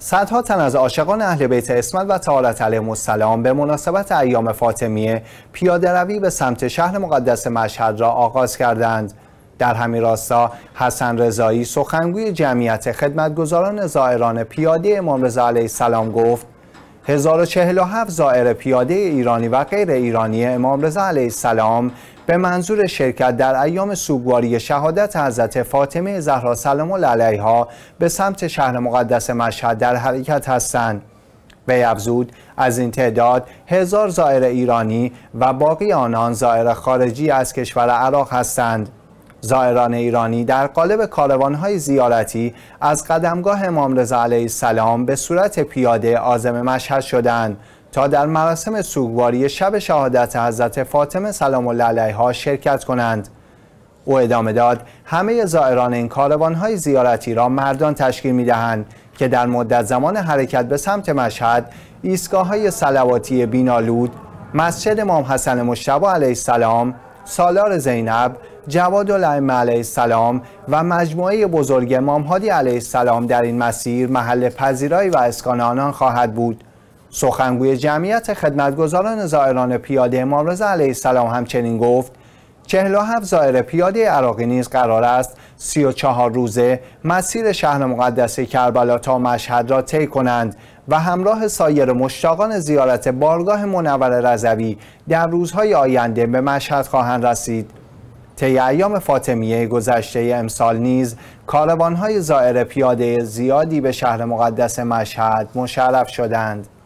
صدها تن از عاشقان اهل بیت اسمت و تعالت علیه السلام به مناسبت ایام فاطمیه پیاده روی به سمت شهر مقدس مشهد را آغاز کردند در همین راستا حسن رضایی سخنگوی جمعیت خدمتگزاران زائران پیاده امام رضا علیه السلام گفت 1047 زائر پیاده ایرانی و غیر ایرانی امام رضا علیه السلام به منظور شرکت در ایام سوگواری شهادت حضرت فاطمه زهرا سلام علیها به سمت شهر مقدس مشهد در حرکت هستند. وی افزود از این تعداد هزار زائر ایرانی و باقی آنان زائر خارجی از کشور عراق هستند. زائران ایرانی در قالب کاروانهای زیارتی از قدمگاه امام رضا علیه السلام به صورت پیاده آزم مشهد شدند تا در مراسم سوگواری شب شهادت حضرت فاطمه سلام الله علیها شرکت کنند او ادامه داد همه زائران این کاروانهای زیارتی را مردان تشکیل می دهند که در مدت زمان حرکت به سمت مشهد ایستگاه های سلواتی بینالود مسجد امام حسن مشتبه علیه السلام سالار زینب جواد الائمه علیه السلام و مجموعه بزرگ امام هادی علیه السلام در این مسیر محل پذیرایی و اسکان آنان خواهد بود سخنگوی جمعیت خدمتگزاران زائران پیاده امام رضا علیه السلام همچنین گفت 47 زائر پیاده عراقی نیز قرار است 34 روزه مسیر شهر مقدس کربلا تا مشهد را طی کنند و همراه سایر مشتاقان زیارت بارگاه منور رضوی در روزهای آینده به مشهد خواهند رسید. طی ایام فاطمیه گذشته امسال نیز کاروانهای زائر پیاده زیادی به شهر مقدس مشهد مشرف شدند.